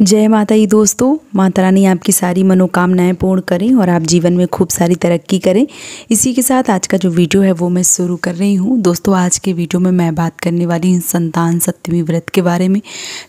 जय माता दी दोस्तों माता रानी आपकी सारी मनोकामनाएं पूर्ण करें और आप जीवन में खूब सारी तरक्की करें इसी के साथ आज का जो वीडियो है वो मैं शुरू कर रही हूँ दोस्तों आज के वीडियो में मैं बात करने वाली हूँ संतान सप्तमी व्रत के बारे में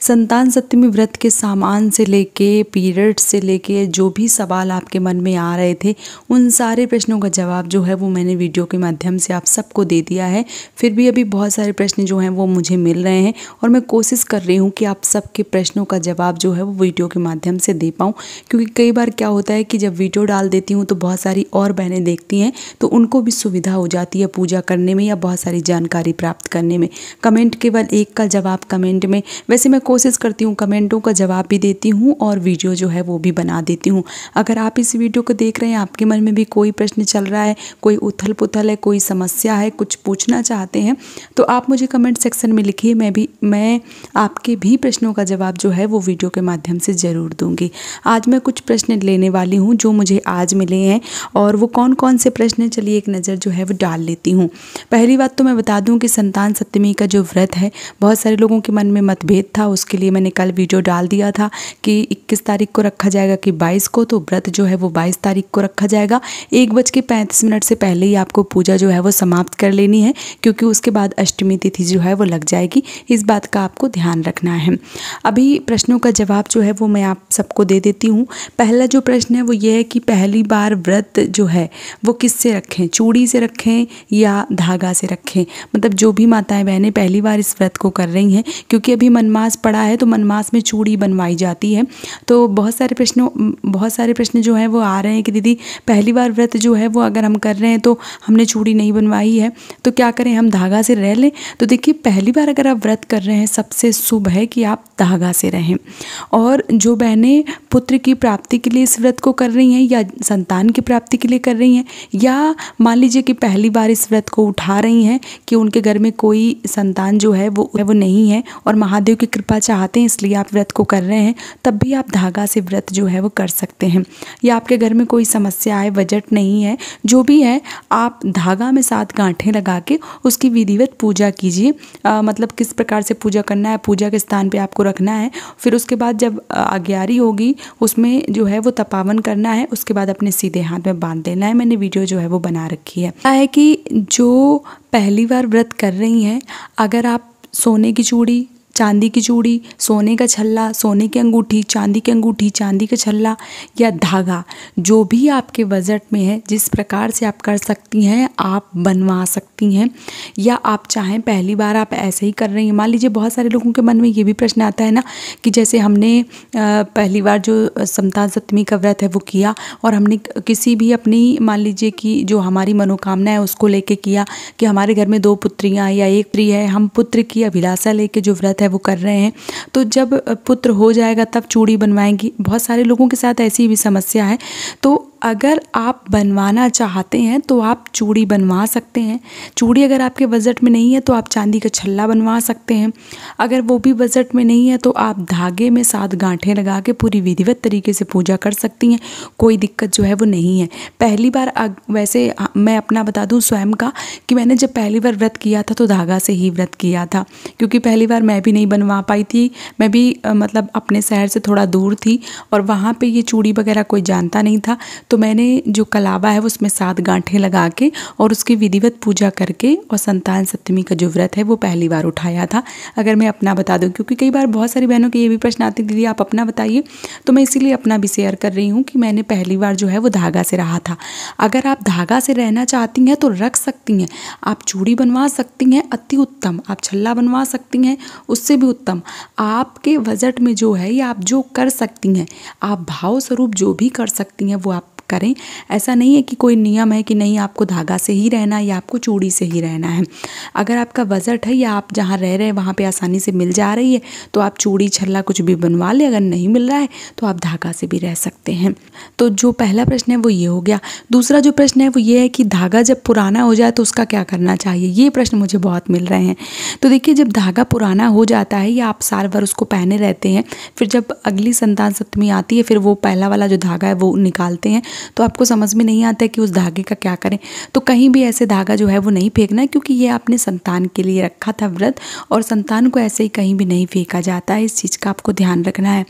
संतान सप्तमी व्रत के सामान से लेके पीरियड से लेके जो भी सवाल आपके मन में आ रहे थे उन सारे प्रश्नों का जवाब जो है वो मैंने वीडियो के माध्यम से आप सबको दे दिया है फिर भी अभी बहुत सारे प्रश्न जो हैं वो मुझे मिल रहे हैं और मैं कोशिश कर रही हूँ कि आप सबके प्रश्नों का जवाब जो है वो वीडियो के माध्यम से दे पाऊँ क्योंकि कई बार क्या होता है कि जब वीडियो डाल देती हूँ तो बहुत सारी और बहनें देखती हैं तो उनको भी सुविधा हो जाती है पूजा करने में या बहुत सारी जानकारी प्राप्त करने में कमेंट केवल एक का जवाब कमेंट में वैसे मैं कोशिश करती हूँ कमेंटों का जवाब भी देती हूँ और वीडियो जो है वो भी बना देती हूँ अगर आप इस वीडियो को देख रहे हैं आपके मन में भी कोई प्रश्न चल रहा है कोई उथल पुथल है कोई समस्या है कुछ पूछना चाहते हैं तो आप मुझे कमेंट सेक्शन में लिखिए मैं भी मैं आपके भी प्रश्नों का जवाब जो है वो वीडियो के माध्यम से ज़रूर दूंगी आज मैं कुछ प्रश्न लेने वाली हूँ जो मुझे आज मिले हैं और वो कौन कौन से प्रश्न चलिए एक नज़र जो है वो डाल लेती हूँ पहली बात तो मैं बता दूँ कि संतान सप्तमी का जो व्रत है बहुत सारे लोगों के मन में मतभेद था उसके लिए मैंने कल वीडियो डाल दिया था कि इक्कीस तारीख को रखा जाएगा कि बाईस को तो व्रत जो है वो बाईस तारीख को रखा जाएगा एक बज के पैंतीस मिनट से पहले ही आपको पूजा जो है वो समाप्त कर लेनी है क्योंकि उसके बाद अष्टमी तिथि जो है वो लग जाएगी इस बात का आपको ध्यान रखना है अभी प्रश्नों का जवाब जवाब जो है वो मैं आप सबको दे देती हूँ पहला जो प्रश्न है वो ये है कि पहली बार व्रत जो है वो किससे रखें चूड़ी से रखें या धागा से रखें मतलब जो भी माताएं बहनें पहली बार इस व्रत को कर रही हैं क्योंकि अभी मनमास पड़ा है तो मनमास में चूड़ी बनवाई जाती है तो बहुत सारे प्रश्नों बहुत सारे प्रश्न जो हैं वो आ रहे हैं कि दीदी पहली बार व्रत जो है वो अगर हम कर रहे हैं तो हमने चूड़ी नहीं बनवाई है तो क्या करें हम धागा से रह लें तो देखिए पहली बार अगर आप व्रत कर रहे हैं सबसे शुभ है कि आप धागा से रहें और जो बहनें पुत्र की प्राप्ति के लिए इस व्रत को कर रही हैं या संतान की प्राप्ति के लिए कर रही हैं या मान लीजिए कि पहली बार इस व्रत को उठा रही हैं कि उनके घर में कोई संतान जो है वो वो नहीं है और महादेव की कृपा चाहते हैं इसलिए आप व्रत को कर रहे हैं तब भी आप धागा से व्रत जो है वो कर सकते हैं या आपके घर में कोई समस्या है बजट नहीं है जो भी है आप धागा में सात गांठें लगा के उसकी विधिवत पूजा कीजिए मतलब किस प्रकार से पूजा करना है पूजा के स्थान पर आपको रखना है फिर उसके बाद बाद जब आग्यारी होगी उसमें जो है वो तपावन करना है उसके बाद अपने सीधे हाथ में बांध देना है मैंने वीडियो जो है वो बना रखी है है कि जो पहली बार व्रत कर रही हैं अगर आप सोने की चूड़ी चांदी की चूड़ी सोने का छल्ला सोने की अंगूठी चांदी की अंगूठी चांदी का छल्ला या धागा जो भी आपके बजट में है जिस प्रकार से आप कर सकती हैं आप बनवा सकती हैं या आप चाहें पहली बार आप ऐसे ही कर रही हैं मान लीजिए बहुत सारे लोगों के मन में ये भी प्रश्न आता है ना कि जैसे हमने पहली बार जो समता सप्तमी का व्रत है वो किया और हमने किसी भी अपनी मान लीजिए कि जो हमारी मनोकामना है उसको लेके किया कि हमारे घर में दो पुत्रियाँ या एक प्रिय है हम पुत्र की अभिलाषा लेके जो व्रत है वो कर रहे हैं तो जब पुत्र हो जाएगा तब चूड़ी बनवाएंगी बहुत सारे लोगों के साथ ऐसी भी समस्या है तो अगर आप बनवाना चाहते हैं तो आप चूड़ी बनवा सकते हैं चूड़ी अगर आपके बजट में नहीं है तो आप चांदी का छल्ला बनवा सकते हैं अगर वो भी बजट में नहीं है तो आप धागे में सात गांठें लगा के पूरी विधिवत तरीके से पूजा कर सकती हैं कोई दिक्कत जो है वो नहीं है पहली बार अग, वैसे मैं अपना बता दूँ स्वयं का कि मैंने जब पहली बार व्रत किया था तो धागा से ही व्रत किया था क्योंकि पहली बार मैं भी नहीं बनवा पाई थी मैं भी मतलब अपने शहर से थोड़ा दूर थी और वहाँ पर ये चूड़ी वगैरह कोई जानता नहीं था तो मैंने जो कलावा है उसमें सात गांठे लगा के और उसकी विधिवत पूजा करके और संतान सप्तमी का जो व्रत है वो पहली बार उठाया था अगर मैं अपना बता दूँ क्योंकि कई बार बहुत सारी बहनों के ये भी प्रश्न आते दीदी आप अपना बताइए तो मैं इसीलिए अपना भी शेयर कर रही हूँ कि मैंने पहली बार जो है वो धागा से रहा था अगर आप धागा से रहना चाहती हैं तो रख सकती हैं आप चूड़ी बनवा सकती हैं अति उत्तम आप छल्ला बनवा सकती हैं उससे भी उत्तम आपके बजट में जो है या आप जो कर सकती हैं आप भाव स्वरूप जो भी कर सकती हैं वो आप करें ऐसा नहीं है कि कोई नियम है कि नहीं आपको धागा से ही रहना है या आपको चूड़ी से ही रहना है अगर आपका बजट है या आप जहाँ रह रहे हैं वहाँ पर आसानी से मिल जा रही है तो आप चूड़ी छल्ला कुछ भी बनवा लें अगर नहीं मिल रहा है तो आप धागा से भी रह सकते हैं तो जो पहला प्रश्न है वो ये हो गया दूसरा जो प्रश्न है वो ये है कि धागा जब पुराना हो जाए तो उसका क्या करना चाहिए ये प्रश्न मुझे बहुत मिल रहे हैं तो देखिए जब धागा पुराना हो जाता है या आप साल भर उसको पहने रहते हैं फिर जब अगली संतान सप्तमी आती है फिर वो पहला वाला जो धागा है वो निकालते हैं तो आपको समझ में नहीं आता है कि उस धागे का क्या करें तो कहीं भी ऐसे धागा जो है वो नहीं फेंकना क्योंकि ये आपने संतान के लिए रखा था व्रत और संतान को ऐसे ही कहीं भी नहीं फेंका जाता है इस चीज़ का आपको ध्यान रखना है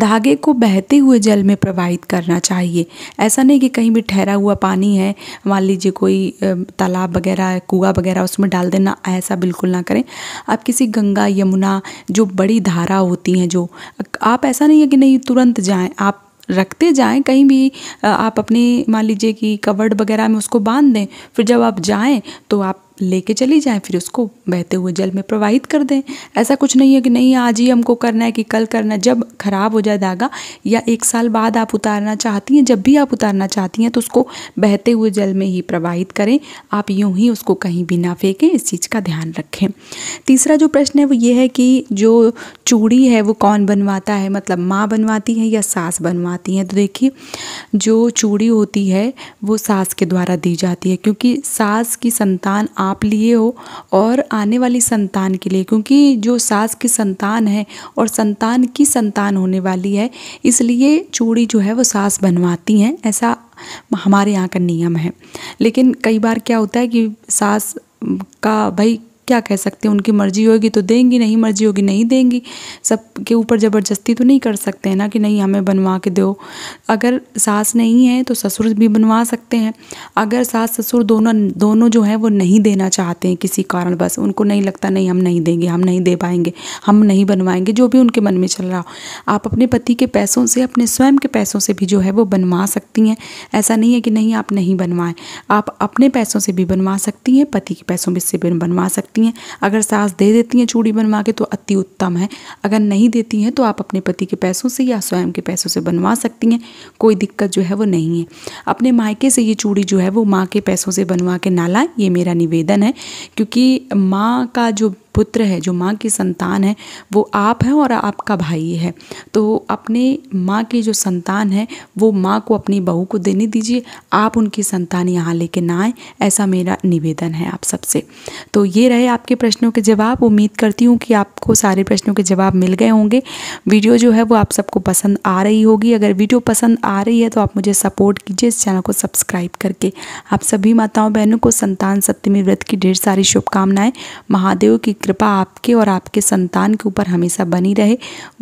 धागे को बहते हुए जल में प्रवाहित करना चाहिए ऐसा नहीं कि कहीं भी ठहरा हुआ पानी है मान लीजिए कोई तालाब वगैरह कुआ वगैरह उसमें डाल देना ऐसा बिल्कुल ना करें आप किसी गंगा यमुना जो बड़ी धारा होती हैं जो आप ऐसा नहीं है कि नहीं तुरंत जाएं आप रखते जाएं कहीं भी आप अपने मान लीजिए कि कवर्ड वगैरह में उसको बांध दें फिर जब आप जाएं तो आप लेके चली जाएं फिर उसको बहते हुए जल में प्रवाहित कर दें ऐसा कुछ नहीं है कि नहीं आज ही हमको करना है कि कल करना है जब ख़राब हो जाए धागा या एक साल बाद आप उतारना चाहती हैं जब भी आप उतारना चाहती हैं तो उसको बहते हुए जल में ही प्रवाहित करें आप यूँ ही उसको कहीं भी ना फेंकें इस चीज़ का ध्यान रखें तीसरा जो प्रश्न है वो ये है कि जो चूड़ी है वो कौन बनवाता है मतलब माँ बनवाती है या सास बनवाती हैं तो देखिए जो चूड़ी होती है वो सास के द्वारा दी जाती है क्योंकि सास की संतान आप लिए हो और आने वाली संतान के लिए क्योंकि जो सास की संतान है और संतान की संतान होने वाली है इसलिए चूड़ी जो है वो सास बनवाती हैं ऐसा हमारे यहाँ का नियम है लेकिन कई बार क्या होता है कि सास का भाई क्या कह सकते हैं उनकी मर्ज़ी होगी तो देंगी नहीं मर्ज़ी होगी नहीं देंगी सब के ऊपर ज़बरदस्ती तो नहीं कर सकते हैं ना कि नहीं हमें बनवा के दो अगर सास नहीं है तो ससुर भी बनवा सकते हैं अगर सास ससुर दोनों दोनों जो है वो नहीं देना चाहते हैं किसी कारण बस उनको नहीं लगता नहीं हम नहीं देंगे हम नहीं दे पाएंगे हम नहीं बनवाएंगे जो भी उनके मन में चल रहा हो आप अपने पति के पैसों से अपने स्वयं के पैसों से भी जो है वो बनवा सकती हैं ऐसा नहीं है कि नहीं आप नहीं बनवाएं आप अपने पैसों से भी बनवा सकती हैं पति के पैसों से भी बनवा सकती सकती हैं अगर सास दे देती हैं चूड़ी बनवा के तो अति उत्तम है अगर नहीं देती हैं तो आप अपने पति के पैसों से या स्वयं के पैसों से बनवा सकती हैं कोई दिक्कत जो है वो नहीं है अपने मायके से ये चूड़ी जो है वो माँ के पैसों से बनवा के ना लाएँ ये मेरा निवेदन है क्योंकि माँ का जो पुत्र है जो माँ की संतान है वो आप हैं और आपका भाई है तो अपने माँ की जो संतान है वो माँ को अपनी बहू को देने दीजिए आप उनकी संतान यहाँ लेके ना आए ऐसा मेरा निवेदन है आप सबसे तो ये रहे आपके प्रश्नों के जवाब उम्मीद करती हूँ कि आपको सारे प्रश्नों के जवाब मिल गए होंगे वीडियो जो है वो आप सबको पसंद आ रही होगी अगर वीडियो पसंद आ रही है तो आप मुझे सपोर्ट कीजिए इस चैनल को सब्सक्राइब करके आप सभी माताओं बहनों को संतान सत्यमी व्रत की ढेर सारी शुभकामनाएं महादेव की कृपा आपके और आपके संतान के ऊपर हमेशा बनी रहे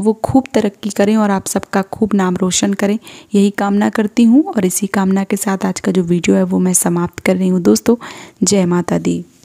वो खूब तरक्की करें और आप सबका खूब नाम रोशन करें यही कामना करती हूँ और इसी कामना के साथ आज का जो वीडियो है वो मैं समाप्त कर रही हूँ दोस्तों जय माता दी